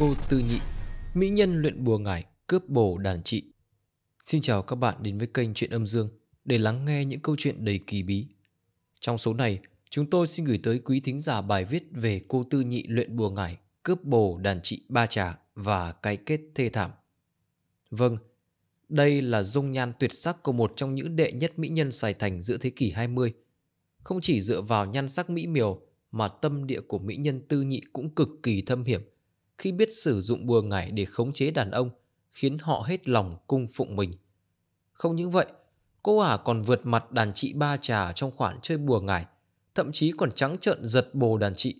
cô Tư Nhị, mỹ nhân luyện bùa ngải, cướp bổ đàn trị. Xin chào các bạn đến với kênh Chuyện Âm Dương để lắng nghe những câu chuyện đầy kỳ bí. Trong số này, chúng tôi xin gửi tới quý thính giả bài viết về cô Tư Nhị luyện bùa ngải, cướp bổ đàn trị ba trà và cái kết thê thảm. Vâng, đây là dung nhan tuyệt sắc của một trong những đệ nhất mỹ nhân Sài Thành giữa thế kỷ 20. Không chỉ dựa vào nhan sắc mỹ miều mà tâm địa của mỹ nhân tư nhị cũng cực kỳ thâm hiểm khi biết sử dụng bùa ngải để khống chế đàn ông, khiến họ hết lòng cung phụng mình. Không những vậy, cô ả còn vượt mặt đàn chị ba trà trong khoản chơi bùa ngải, thậm chí còn trắng trợn giật bồ đàn chị.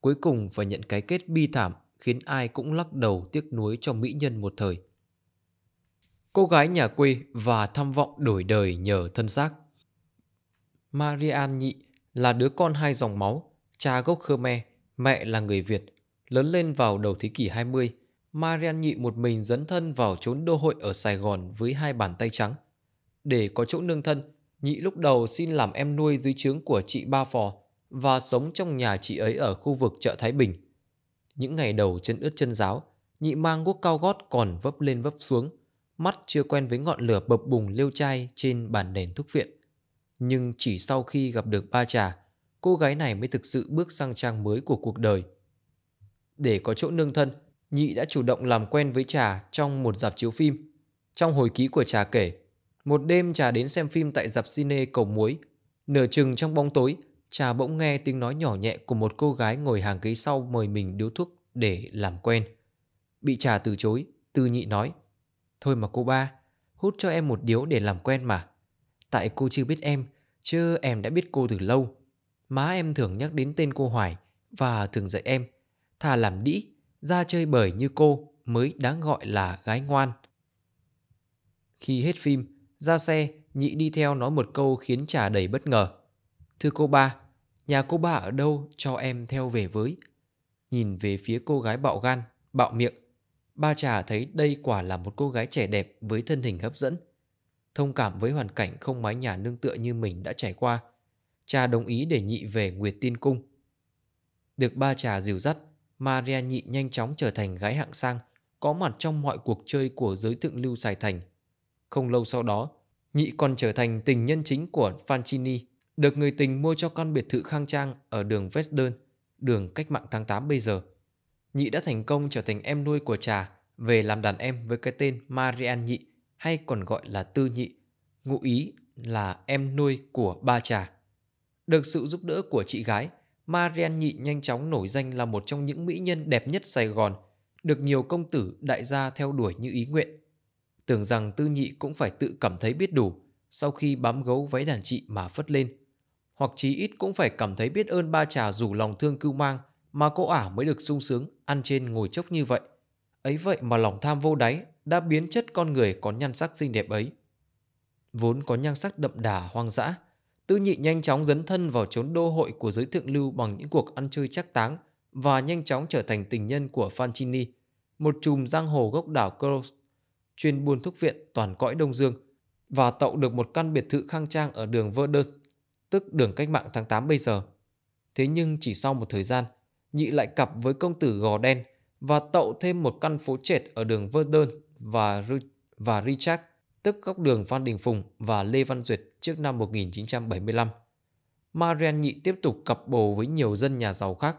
Cuối cùng phải nhận cái kết bi thảm khiến ai cũng lắc đầu tiếc nuối cho mỹ nhân một thời. Cô gái nhà quê và tham vọng đổi đời nhờ thân xác. Marian Nhị là đứa con hai dòng máu, cha gốc Khmer, mẹ là người Việt. Lớn lên vào đầu thế kỷ 20, Marian Nhị một mình dẫn thân vào chốn đô hội ở Sài Gòn với hai bàn tay trắng. Để có chỗ nương thân, Nhị lúc đầu xin làm em nuôi dưới trướng của chị Ba Phò và sống trong nhà chị ấy ở khu vực chợ Thái Bình. Những ngày đầu chân ướt chân giáo, Nhị mang guốc cao gót còn vấp lên vấp xuống, mắt chưa quen với ngọn lửa bập bùng liêu chai trên bàn nền thuốc viện. Nhưng chỉ sau khi gặp được ba trà, cô gái này mới thực sự bước sang trang mới của cuộc đời – để có chỗ nương thân, Nhị đã chủ động làm quen với Trà trong một dạp chiếu phim. Trong hồi ký của Trà kể, một đêm Trà đến xem phim tại dạp cine Cầu Muối. Nửa chừng trong bóng tối, Trà bỗng nghe tiếng nói nhỏ nhẹ của một cô gái ngồi hàng ghế sau mời mình điếu thuốc để làm quen. Bị Trà từ chối, Tư Nhị nói, Thôi mà cô ba, hút cho em một điếu để làm quen mà. Tại cô chưa biết em, chứ em đã biết cô từ lâu. Má em thường nhắc đến tên cô Hoài và thường dạy em – thà làm đĩ, ra chơi bời như cô mới đáng gọi là gái ngoan. Khi hết phim, ra xe, nhị đi theo nói một câu khiến trà đầy bất ngờ. Thưa cô ba, nhà cô ba ở đâu cho em theo về với? Nhìn về phía cô gái bạo gan, bạo miệng, ba trà thấy đây quả là một cô gái trẻ đẹp với thân hình hấp dẫn. Thông cảm với hoàn cảnh không mái nhà nương tựa như mình đã trải qua, cha đồng ý để nhị về Nguyệt Tiên Cung. Được ba trà dìu dắt, Maria Nhị nhanh chóng trở thành gái hạng sang, có mặt trong mọi cuộc chơi của giới thượng lưu Sài Thành. Không lâu sau đó, Nhị còn trở thành tình nhân chính của Fancini, được người tình mua cho con biệt thự khang trang ở đường Western, đường cách mạng tháng 8 bây giờ. Nhị đã thành công trở thành em nuôi của trà về làm đàn em với cái tên Marian Nhị hay còn gọi là Tư Nhị, ngụ ý là em nuôi của ba trà. Được sự giúp đỡ của chị gái, Marian Nhị nhanh chóng nổi danh là một trong những mỹ nhân đẹp nhất Sài Gòn, được nhiều công tử đại gia theo đuổi như ý nguyện. Tưởng rằng Tư Nhị cũng phải tự cảm thấy biết đủ sau khi bám gấu váy đàn chị mà phất lên. Hoặc chí ít cũng phải cảm thấy biết ơn ba trà rủ lòng thương cưu mang mà cô ả mới được sung sướng ăn trên ngồi chốc như vậy. Ấy vậy mà lòng tham vô đáy đã biến chất con người có nhan sắc xinh đẹp ấy. Vốn có nhan sắc đậm đà hoang dã, Tư nhị nhanh chóng dấn thân vào chốn đô hội của giới thượng lưu bằng những cuộc ăn chơi chắc táng và nhanh chóng trở thành tình nhân của Fancini, một chùm giang hồ gốc đảo Cross, chuyên buôn thuốc viện toàn cõi Đông Dương và tậu được một căn biệt thự khang trang ở đường Verdun, tức đường cách mạng tháng 8 bây giờ. Thế nhưng chỉ sau một thời gian, nhị lại cặp với công tử gò đen và tậu thêm một căn phố trệt ở đường Verdun và, và Richard – tức góc đường Phan Đình Phùng và Lê Văn Duyệt trước năm 1975. Marian Nhị tiếp tục cặp bồ với nhiều dân nhà giàu khác,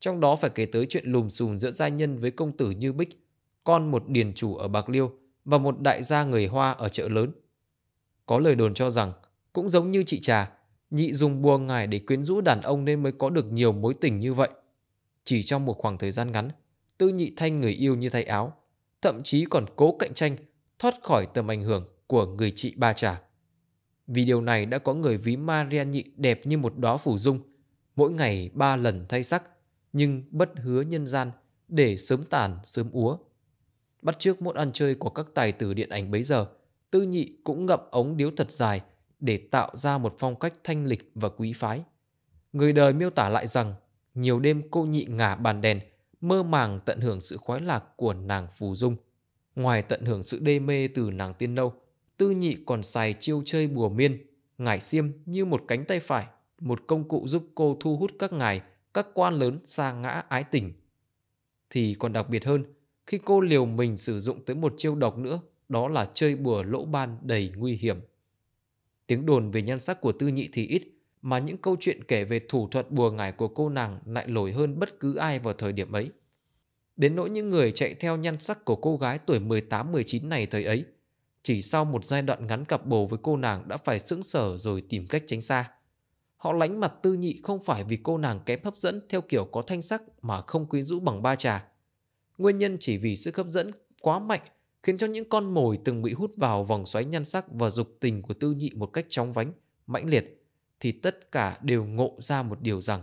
trong đó phải kể tới chuyện lùm xùm giữa gia nhân với công tử Như Bích, con một điền chủ ở Bạc Liêu và một đại gia người Hoa ở chợ lớn. Có lời đồn cho rằng, cũng giống như chị Trà, Nhị dùng bùa ngài để quyến rũ đàn ông nên mới có được nhiều mối tình như vậy. Chỉ trong một khoảng thời gian ngắn, Tư Nhị thay người yêu như thay áo, thậm chí còn cố cạnh tranh thoát khỏi tầm ảnh hưởng của người chị Ba Trà. Vì điều này đã có người ví Maria Nhị đẹp như một đóa phủ dung, mỗi ngày ba lần thay sắc, nhưng bất hứa nhân gian để sớm tàn sớm úa. Bắt trước mốt ăn chơi của các tài tử điện ảnh bấy giờ, Tư Nhị cũng ngậm ống điếu thật dài để tạo ra một phong cách thanh lịch và quý phái. Người đời miêu tả lại rằng nhiều đêm cô nhị ngả bàn đèn, mơ màng tận hưởng sự khoái lạc của nàng phù dung – Ngoài tận hưởng sự đê mê từ nàng tiên nâu, tư nhị còn xài chiêu chơi bùa miên, ngải xiêm như một cánh tay phải, một công cụ giúp cô thu hút các ngài, các quan lớn xa ngã ái tình. Thì còn đặc biệt hơn, khi cô liều mình sử dụng tới một chiêu độc nữa, đó là chơi bùa lỗ ban đầy nguy hiểm. Tiếng đồn về nhan sắc của tư nhị thì ít, mà những câu chuyện kể về thủ thuật bùa ngải của cô nàng lại nổi hơn bất cứ ai vào thời điểm ấy. Đến nỗi những người chạy theo nhan sắc của cô gái tuổi 18-19 này thời ấy, chỉ sau một giai đoạn ngắn cặp bồ với cô nàng đã phải sững sờ rồi tìm cách tránh xa. Họ lánh mặt tư nhị không phải vì cô nàng kém hấp dẫn theo kiểu có thanh sắc mà không quyến rũ bằng ba trà. Nguyên nhân chỉ vì sức hấp dẫn quá mạnh khiến cho những con mồi từng bị hút vào vòng xoáy nhan sắc và dục tình của tư nhị một cách chóng vánh, mãnh liệt, thì tất cả đều ngộ ra một điều rằng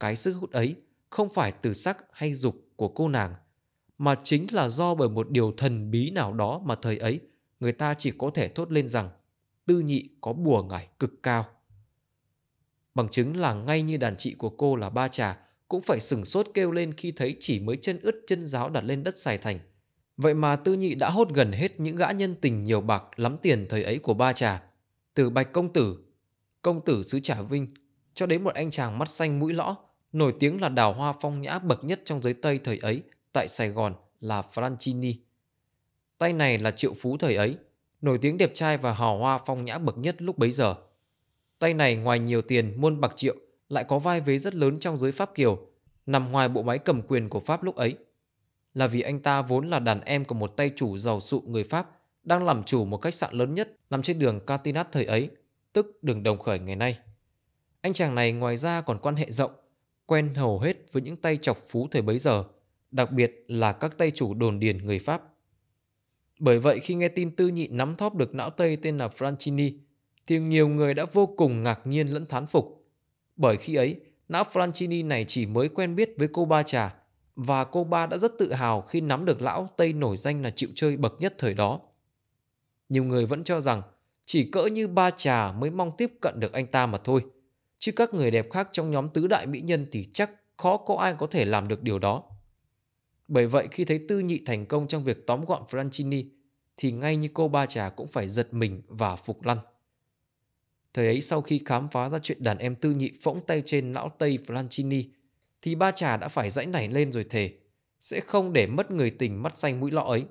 cái sức hút ấy không phải từ sắc hay dục của cô nàng, mà chính là do bởi một điều thần bí nào đó mà thời ấy người ta chỉ có thể thốt lên rằng tư nhị có bùa ngải cực cao. Bằng chứng là ngay như đàn chị của cô là ba trà cũng phải sừng sốt kêu lên khi thấy chỉ mới chân ướt chân giáo đặt lên đất sài thành. Vậy mà tư nhị đã hốt gần hết những gã nhân tình nhiều bạc lắm tiền thời ấy của ba trà. Từ bạch công tử, công tử sứ trả vinh, cho đến một anh chàng mắt xanh mũi lõ, Nổi tiếng là đào hoa phong nhã bậc nhất trong giới Tây thời ấy tại Sài Gòn là Franchini. Tay này là triệu phú thời ấy, nổi tiếng đẹp trai và hào hoa phong nhã bậc nhất lúc bấy giờ. Tay này ngoài nhiều tiền muôn bạc triệu lại có vai vế rất lớn trong giới Pháp Kiều, nằm ngoài bộ máy cầm quyền của Pháp lúc ấy. Là vì anh ta vốn là đàn em của một tay chủ giàu sụ người Pháp đang làm chủ một khách sạn lớn nhất nằm trên đường Catinat thời ấy, tức đường Đồng Khởi ngày nay. Anh chàng này ngoài ra còn quan hệ rộng quen hầu hết với những tay chọc phú thời bấy giờ, đặc biệt là các tay chủ đồn điền người Pháp. Bởi vậy khi nghe tin Tư Nhị nắm thóp được não Tây tên là Franchini, thì nhiều người đã vô cùng ngạc nhiên lẫn thán phục. Bởi khi ấy, não Franchini này chỉ mới quen biết với cô ba trà, và cô ba đã rất tự hào khi nắm được lão Tây nổi danh là chịu chơi bậc nhất thời đó. Nhiều người vẫn cho rằng chỉ cỡ như ba trà mới mong tiếp cận được anh ta mà thôi – chứ các người đẹp khác trong nhóm tứ đại mỹ nhân thì chắc khó có ai có thể làm được điều đó. Bởi vậy khi thấy Tư Nhị thành công trong việc tóm gọn Francini thì ngay như cô ba trà cũng phải giật mình và phục lăn. Thời ấy sau khi khám phá ra chuyện đàn em Tư Nhị phỗng tay trên lão Tây Francini thì ba trà đã phải dãy nảy lên rồi thề sẽ không để mất người tình mắt xanh mũi lọ ấy.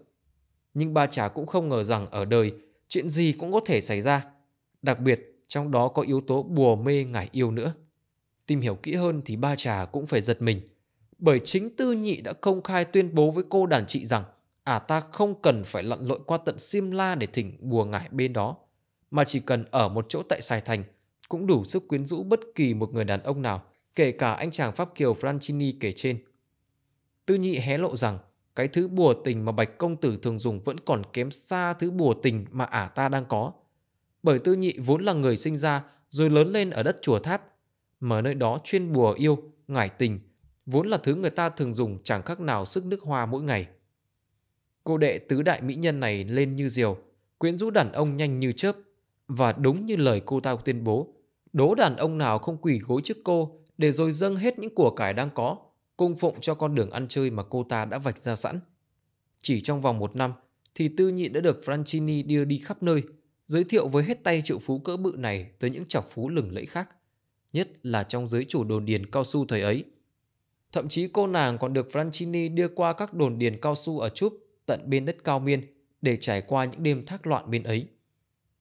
Nhưng ba trà cũng không ngờ rằng ở đời chuyện gì cũng có thể xảy ra, đặc biệt trong đó có yếu tố bùa mê ngải yêu nữa. Tìm hiểu kỹ hơn thì ba trà cũng phải giật mình, bởi chính Tư Nhị đã công khai tuyên bố với cô đàn chị rằng ả à ta không cần phải lặn lội qua tận Simla để thỉnh bùa ngải bên đó, mà chỉ cần ở một chỗ tại Sài Thành cũng đủ sức quyến rũ bất kỳ một người đàn ông nào, kể cả anh chàng Pháp Kiều Francini kể trên. Tư Nhị hé lộ rằng cái thứ bùa tình mà Bạch Công Tử thường dùng vẫn còn kém xa thứ bùa tình mà ả ta đang có bởi Tư Nhị vốn là người sinh ra rồi lớn lên ở đất chùa tháp, mà nơi đó chuyên bùa yêu, ngải tình, vốn là thứ người ta thường dùng chẳng khác nào sức nước hoa mỗi ngày. Cô đệ tứ đại mỹ nhân này lên như diều, quyến rũ đàn ông nhanh như chớp, và đúng như lời cô ta tuyên bố, đố đàn ông nào không quỳ gối trước cô để rồi dâng hết những của cải đang có, cung phụng cho con đường ăn chơi mà cô ta đã vạch ra sẵn. Chỉ trong vòng một năm, thì Tư Nhị đã được Francini đưa đi khắp nơi – giới thiệu với hết tay triệu phú cỡ bự này tới những chọc phú lừng lẫy khác, nhất là trong giới chủ đồn điền cao su thời ấy. Thậm chí cô nàng còn được Francini đưa qua các đồn điền cao su ở Chúp tận bên đất cao miên để trải qua những đêm thác loạn bên ấy.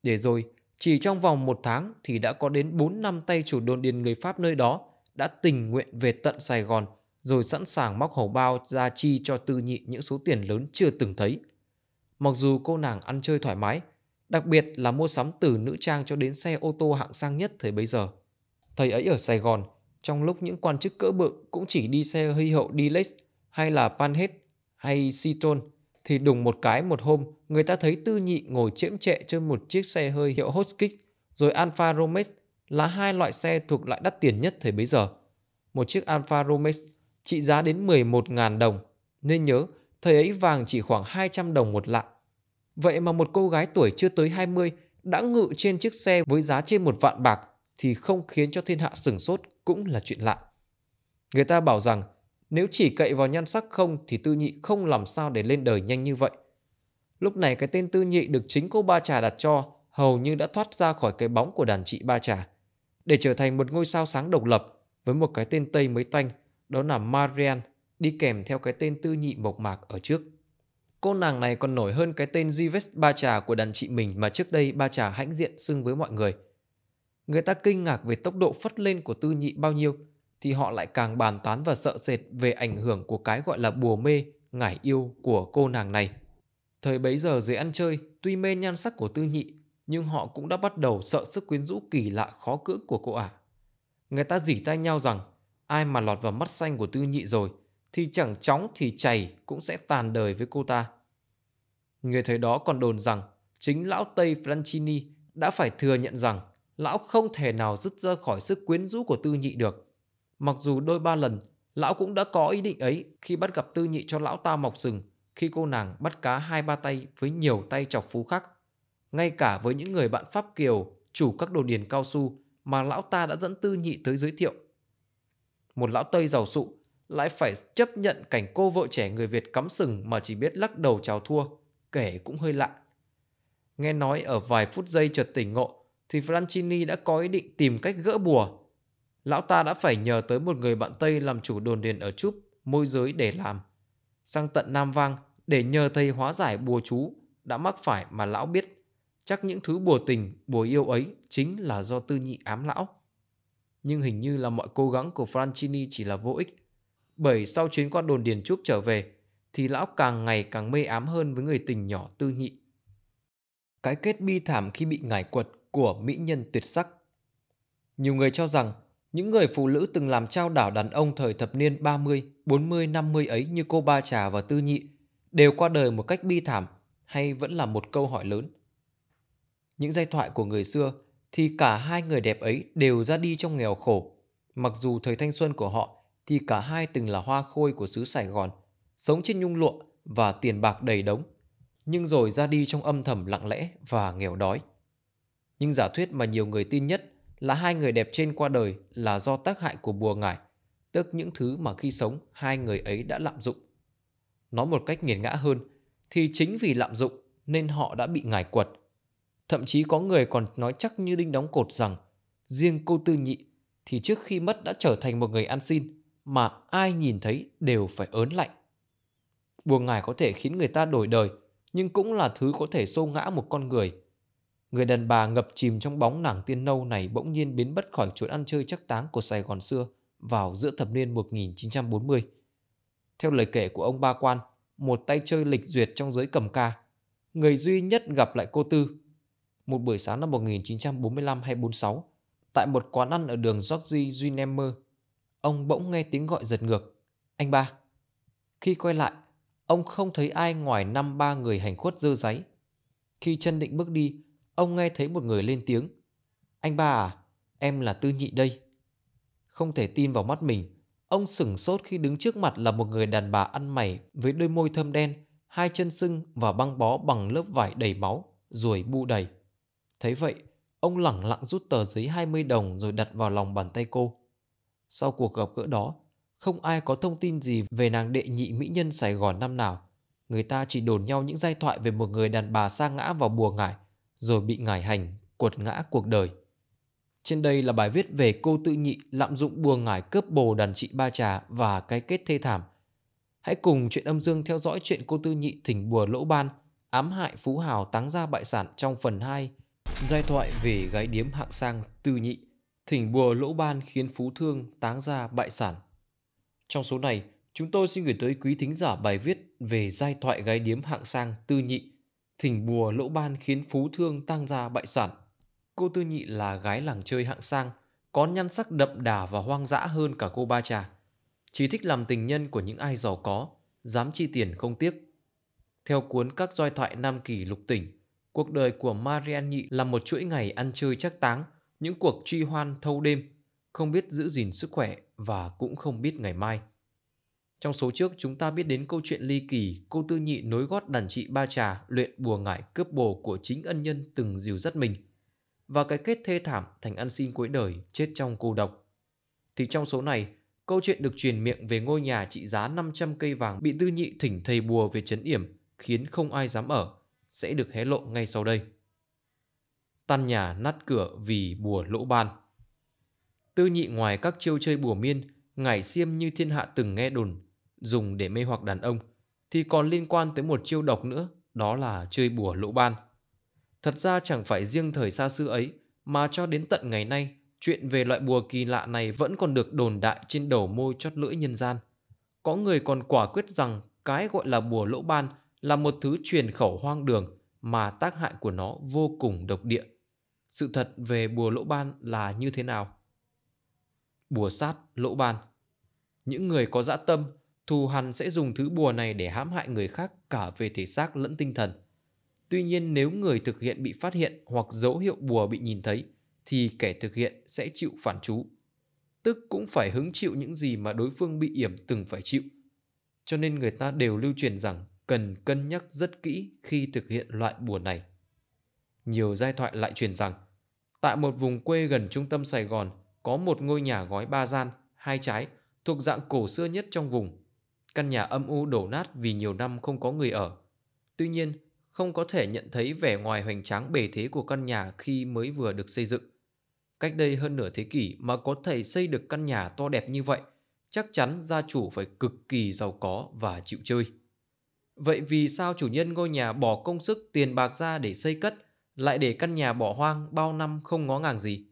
Để rồi, chỉ trong vòng một tháng thì đã có đến 4 năm tay chủ đồn điền người Pháp nơi đó đã tình nguyện về tận Sài Gòn rồi sẵn sàng móc hầu bao ra chi cho tư nhị những số tiền lớn chưa từng thấy. Mặc dù cô nàng ăn chơi thoải mái, đặc biệt là mua sắm từ nữ trang cho đến xe ô tô hạng sang nhất thời bấy giờ. Thời ấy ở Sài Gòn, trong lúc những quan chức cỡ bự cũng chỉ đi xe hơi hậu Dilex hay là Panhead hay Citroen, thì đùng một cái một hôm người ta thấy Tư Nhị ngồi chiếm trệ trên một chiếc xe hơi hiệu Hotchkiss rồi Alfa Romeo là hai loại xe thuộc loại đắt tiền nhất thời bấy giờ. Một chiếc Alfa Romeo trị giá đến 11.000 đồng. Nên nhớ, thời ấy vàng chỉ khoảng 200 đồng một lạng Vậy mà một cô gái tuổi chưa tới 20 đã ngự trên chiếc xe với giá trên một vạn bạc thì không khiến cho thiên hạ sửng sốt cũng là chuyện lạ. Người ta bảo rằng nếu chỉ cậy vào nhan sắc không thì tư nhị không làm sao để lên đời nhanh như vậy. Lúc này cái tên tư nhị được chính cô ba trà đặt cho hầu như đã thoát ra khỏi cái bóng của đàn chị ba trà để trở thành một ngôi sao sáng độc lập với một cái tên Tây mới toanh đó là Marian đi kèm theo cái tên tư nhị mộc mạc ở trước. Cô nàng này còn nổi hơn cái tên Jives Ba Trà của đàn chị mình mà trước đây Ba Trà hãnh diện xưng với mọi người. Người ta kinh ngạc về tốc độ phất lên của tư nhị bao nhiêu thì họ lại càng bàn tán và sợ sệt về ảnh hưởng của cái gọi là bùa mê, ngải yêu của cô nàng này. Thời bấy giờ dưới ăn chơi, tuy mê nhan sắc của tư nhị nhưng họ cũng đã bắt đầu sợ sức quyến rũ kỳ lạ khó cưỡng của cô ả. À. Người ta dỉ tay nhau rằng ai mà lọt vào mắt xanh của tư nhị rồi thì chẳng chóng thì chảy cũng sẽ tàn đời với cô ta. Người thời đó còn đồn rằng chính lão Tây Francini đã phải thừa nhận rằng lão không thể nào dứt ra khỏi sức quyến rũ của tư nhị được. Mặc dù đôi ba lần, lão cũng đã có ý định ấy khi bắt gặp tư nhị cho lão ta mọc sừng khi cô nàng bắt cá hai ba tay với nhiều tay chọc phú khắc. Ngay cả với những người bạn Pháp Kiều, chủ các đồ điền cao su mà lão ta đã dẫn tư nhị tới giới thiệu. Một lão Tây giàu sụ lại phải chấp nhận cảnh cô vợ trẻ người Việt cắm sừng mà chỉ biết lắc đầu chào thua, kể cũng hơi lạ. Nghe nói ở vài phút giây chợt tỉnh ngộ thì Francini đã có ý định tìm cách gỡ bùa. Lão ta đã phải nhờ tới một người bạn Tây làm chủ đồn điền ở Trúp, môi giới để làm. Sang tận Nam Vang để nhờ thầy hóa giải bùa chú đã mắc phải mà lão biết. Chắc những thứ bùa tình, bùa yêu ấy chính là do tư nhị ám lão. Nhưng hình như là mọi cố gắng của Francini chỉ là vô ích bởi sau chuyến qua đồn Điền Trúc trở về, thì lão càng ngày càng mê ám hơn với người tình nhỏ tư nhị. Cái kết bi thảm khi bị ngải quật của mỹ nhân tuyệt sắc. Nhiều người cho rằng những người phụ nữ từng làm trao đảo đàn ông thời thập niên 30, 40, 50 ấy như cô Ba Trà và Tư Nhị đều qua đời một cách bi thảm hay vẫn là một câu hỏi lớn. Những giai thoại của người xưa thì cả hai người đẹp ấy đều ra đi trong nghèo khổ, mặc dù thời thanh xuân của họ thì cả hai từng là hoa khôi của xứ Sài Gòn, sống trên nhung lụa và tiền bạc đầy đống, nhưng rồi ra đi trong âm thầm lặng lẽ và nghèo đói. Nhưng giả thuyết mà nhiều người tin nhất là hai người đẹp trên qua đời là do tác hại của bùa ngải, tức những thứ mà khi sống hai người ấy đã lạm dụng. Nói một cách nghiền ngã hơn, thì chính vì lạm dụng nên họ đã bị ngải quật. Thậm chí có người còn nói chắc như đinh đóng cột rằng riêng cô Tư Nhị thì trước khi mất đã trở thành một người ăn xin mà ai nhìn thấy đều phải ớn lạnh. Buông ngải có thể khiến người ta đổi đời, nhưng cũng là thứ có thể xô ngã một con người. Người đàn bà ngập chìm trong bóng nàng tiên nâu này bỗng nhiên biến bất khỏi chuỗi ăn chơi chắc táng của Sài Gòn xưa vào giữa thập niên 1940. Theo lời kể của ông Ba Quan, một tay chơi lịch duyệt trong giới cầm ca, người duy nhất gặp lại cô Tư. Một buổi sáng năm 1945 hay 46, tại một quán ăn ở đường Georgi Duinemmer, ông bỗng nghe tiếng gọi giật ngược. Anh ba. Khi quay lại, ông không thấy ai ngoài năm ba người hành khuất dơ giấy. Khi chân định bước đi, ông nghe thấy một người lên tiếng. Anh ba à, em là Tư Nhị đây. Không thể tin vào mắt mình, ông sửng sốt khi đứng trước mặt là một người đàn bà ăn mày với đôi môi thâm đen, hai chân sưng và băng bó bằng lớp vải đầy máu, ruồi bu đầy. Thấy vậy, ông lẳng lặng rút tờ giấy 20 đồng rồi đặt vào lòng bàn tay cô. Sau cuộc gặp gỡ đó, không ai có thông tin gì về nàng đệ nhị mỹ nhân Sài Gòn năm nào. Người ta chỉ đồn nhau những giai thoại về một người đàn bà sa ngã vào bùa ngải, rồi bị ngải hành, cuột ngã cuộc đời. Trên đây là bài viết về cô tự nhị lạm dụng bùa ngải cướp bồ đàn chị Ba Trà và cái kết thê thảm. Hãy cùng chuyện âm dương theo dõi chuyện cô tư nhị thỉnh bùa lỗ ban, ám hại phú hào táng ra bại sản trong phần 2, giai thoại về gái điếm hạng sang tư nhị. Thỉnh bùa lỗ ban khiến phú thương táng ra bại sản. Trong số này, chúng tôi xin gửi tới quý thính giả bài viết về giai thoại gái điếm hạng sang tư nhị. Thỉnh bùa lỗ ban khiến phú thương tăng ra bại sản. Cô tư nhị là gái làng chơi hạng sang, có nhan sắc đậm đà và hoang dã hơn cả cô ba trà. Chỉ thích làm tình nhân của những ai giàu có, dám chi tiền không tiếc. Theo cuốn các giai thoại Nam Kỳ Lục Tỉnh, cuộc đời của Marian Nhị là một chuỗi ngày ăn chơi chắc táng – những cuộc truy hoan thâu đêm, không biết giữ gìn sức khỏe và cũng không biết ngày mai. Trong số trước chúng ta biết đến câu chuyện ly kỳ cô tư nhị nối gót đàn chị ba trà luyện bùa ngải cướp bồ của chính ân nhân từng dìu dắt mình và cái kết thê thảm thành ăn xin cuối đời chết trong cô độc. Thì trong số này, câu chuyện được truyền miệng về ngôi nhà trị giá 500 cây vàng bị tư nhị thỉnh thầy bùa về chấn yểm khiến không ai dám ở sẽ được hé lộ ngay sau đây tan nhà nát cửa vì bùa lỗ ban. Tư nhị ngoài các chiêu chơi bùa miên, ngải xiêm như thiên hạ từng nghe đồn, dùng để mê hoặc đàn ông, thì còn liên quan tới một chiêu độc nữa, đó là chơi bùa lỗ ban. Thật ra chẳng phải riêng thời xa xưa ấy, mà cho đến tận ngày nay, chuyện về loại bùa kỳ lạ này vẫn còn được đồn đại trên đầu môi chót lưỡi nhân gian. Có người còn quả quyết rằng cái gọi là bùa lỗ ban là một thứ truyền khẩu hoang đường mà tác hại của nó vô cùng độc địa sự thật về bùa lỗ ban là như thế nào. Bùa sát lỗ ban Những người có dã tâm, thù hằn sẽ dùng thứ bùa này để hãm hại người khác cả về thể xác lẫn tinh thần. Tuy nhiên nếu người thực hiện bị phát hiện hoặc dấu hiệu bùa bị nhìn thấy thì kẻ thực hiện sẽ chịu phản chú. Tức cũng phải hứng chịu những gì mà đối phương bị yểm từng phải chịu. Cho nên người ta đều lưu truyền rằng cần cân nhắc rất kỹ khi thực hiện loại bùa này nhiều giai thoại lại truyền rằng tại một vùng quê gần trung tâm Sài Gòn có một ngôi nhà gói ba gian, hai trái thuộc dạng cổ xưa nhất trong vùng. Căn nhà âm u đổ nát vì nhiều năm không có người ở. Tuy nhiên, không có thể nhận thấy vẻ ngoài hoành tráng bề thế của căn nhà khi mới vừa được xây dựng. Cách đây hơn nửa thế kỷ mà có thể xây được căn nhà to đẹp như vậy, chắc chắn gia chủ phải cực kỳ giàu có và chịu chơi. Vậy vì sao chủ nhân ngôi nhà bỏ công sức tiền bạc ra để xây cất lại để căn nhà bỏ hoang bao năm không ngó ngàng gì.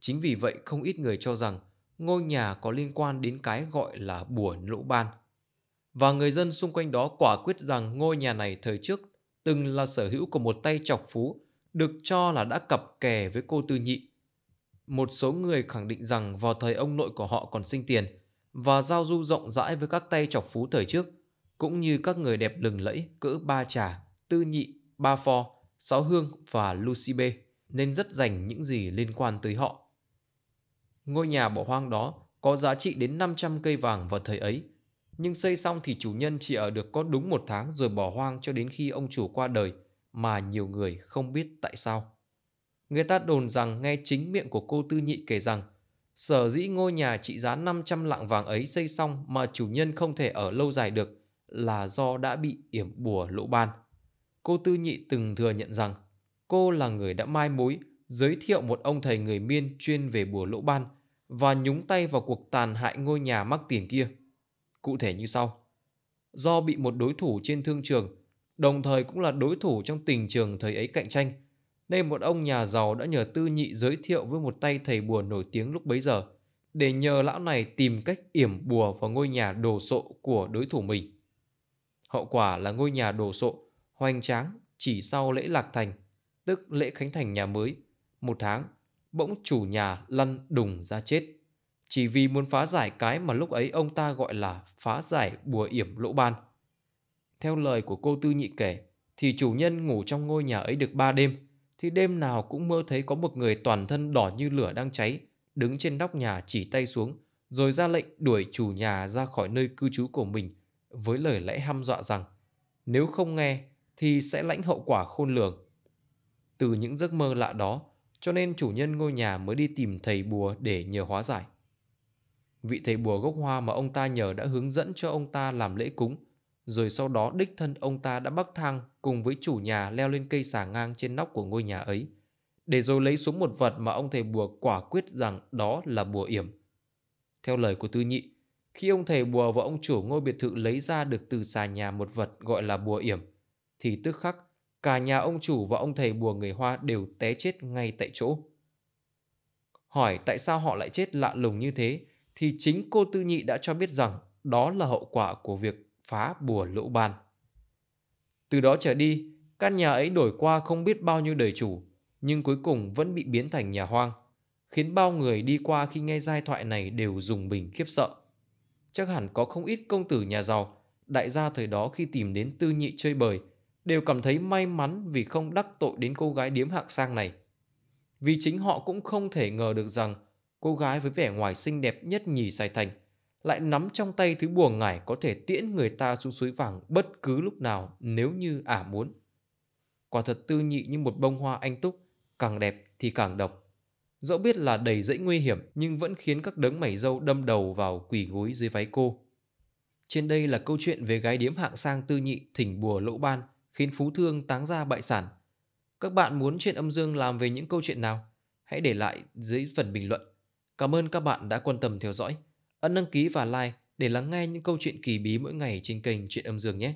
Chính vì vậy không ít người cho rằng ngôi nhà có liên quan đến cái gọi là bùa lũ ban. Và người dân xung quanh đó quả quyết rằng ngôi nhà này thời trước từng là sở hữu của một tay chọc phú được cho là đã cặp kè với cô Tư Nhị. Một số người khẳng định rằng vào thời ông nội của họ còn sinh tiền và giao du rộng rãi với các tay chọc phú thời trước, cũng như các người đẹp lừng lẫy cỡ ba trà, tư nhị, ba pho, Sáu Hương và Lucy B nên rất dành những gì liên quan tới họ. Ngôi nhà bỏ hoang đó có giá trị đến 500 cây vàng vào thời ấy, nhưng xây xong thì chủ nhân chỉ ở được có đúng một tháng rồi bỏ hoang cho đến khi ông chủ qua đời mà nhiều người không biết tại sao. Người ta đồn rằng nghe chính miệng của cô Tư Nhị kể rằng sở dĩ ngôi nhà trị giá 500 lạng vàng ấy xây xong mà chủ nhân không thể ở lâu dài được là do đã bị yểm bùa lỗ ban cô Tư Nhị từng thừa nhận rằng cô là người đã mai mối giới thiệu một ông thầy người Miên chuyên về bùa lỗ ban và nhúng tay vào cuộc tàn hại ngôi nhà mắc tiền kia. Cụ thể như sau. Do bị một đối thủ trên thương trường, đồng thời cũng là đối thủ trong tình trường thời ấy cạnh tranh, nên một ông nhà giàu đã nhờ Tư Nhị giới thiệu với một tay thầy bùa nổi tiếng lúc bấy giờ để nhờ lão này tìm cách yểm bùa vào ngôi nhà đồ sộ của đối thủ mình. Hậu quả là ngôi nhà đồ sộ hoành tráng chỉ sau lễ lạc thành, tức lễ khánh thành nhà mới, một tháng, bỗng chủ nhà lăn đùng ra chết. Chỉ vì muốn phá giải cái mà lúc ấy ông ta gọi là phá giải bùa yểm lỗ ban. Theo lời của cô Tư Nhị kể, thì chủ nhân ngủ trong ngôi nhà ấy được ba đêm, thì đêm nào cũng mơ thấy có một người toàn thân đỏ như lửa đang cháy, đứng trên nóc nhà chỉ tay xuống, rồi ra lệnh đuổi chủ nhà ra khỏi nơi cư trú của mình với lời lẽ hăm dọa rằng nếu không nghe thì sẽ lãnh hậu quả khôn lường. Từ những giấc mơ lạ đó, cho nên chủ nhân ngôi nhà mới đi tìm thầy bùa để nhờ hóa giải. Vị thầy bùa gốc hoa mà ông ta nhờ đã hướng dẫn cho ông ta làm lễ cúng, rồi sau đó đích thân ông ta đã bắc thang cùng với chủ nhà leo lên cây xà ngang trên nóc của ngôi nhà ấy, để rồi lấy xuống một vật mà ông thầy bùa quả quyết rằng đó là bùa yểm. Theo lời của Tư Nhị, khi ông thầy bùa và ông chủ ngôi biệt thự lấy ra được từ xà nhà một vật gọi là bùa yểm, thì tức khắc cả nhà ông chủ và ông thầy bùa người Hoa đều té chết ngay tại chỗ. Hỏi tại sao họ lại chết lạ lùng như thế thì chính cô Tư Nhị đã cho biết rằng đó là hậu quả của việc phá bùa lỗ ban. Từ đó trở đi, căn nhà ấy đổi qua không biết bao nhiêu đời chủ, nhưng cuối cùng vẫn bị biến thành nhà hoang, khiến bao người đi qua khi nghe giai thoại này đều dùng bình khiếp sợ. Chắc hẳn có không ít công tử nhà giàu, đại gia thời đó khi tìm đến Tư Nhị chơi bời đều cảm thấy may mắn vì không đắc tội đến cô gái điếm hạng sang này. Vì chính họ cũng không thể ngờ được rằng cô gái với vẻ ngoài xinh đẹp nhất nhì Sài Thành lại nắm trong tay thứ bùa ngải có thể tiễn người ta xuống suối vàng bất cứ lúc nào nếu như ả muốn. Quả thật tư nhị như một bông hoa anh túc, càng đẹp thì càng độc. Dẫu biết là đầy dẫy nguy hiểm nhưng vẫn khiến các đấng mảy dâu đâm đầu vào quỷ gối dưới váy cô. Trên đây là câu chuyện về gái điếm hạng sang tư nhị thỉnh bùa lỗ ban khiến Phú Thương táng ra bại sản. Các bạn muốn chuyện âm dương làm về những câu chuyện nào? Hãy để lại dưới phần bình luận. Cảm ơn các bạn đã quan tâm theo dõi. Ấn đăng ký và like để lắng nghe những câu chuyện kỳ bí mỗi ngày trên kênh Chuyện Âm Dương nhé.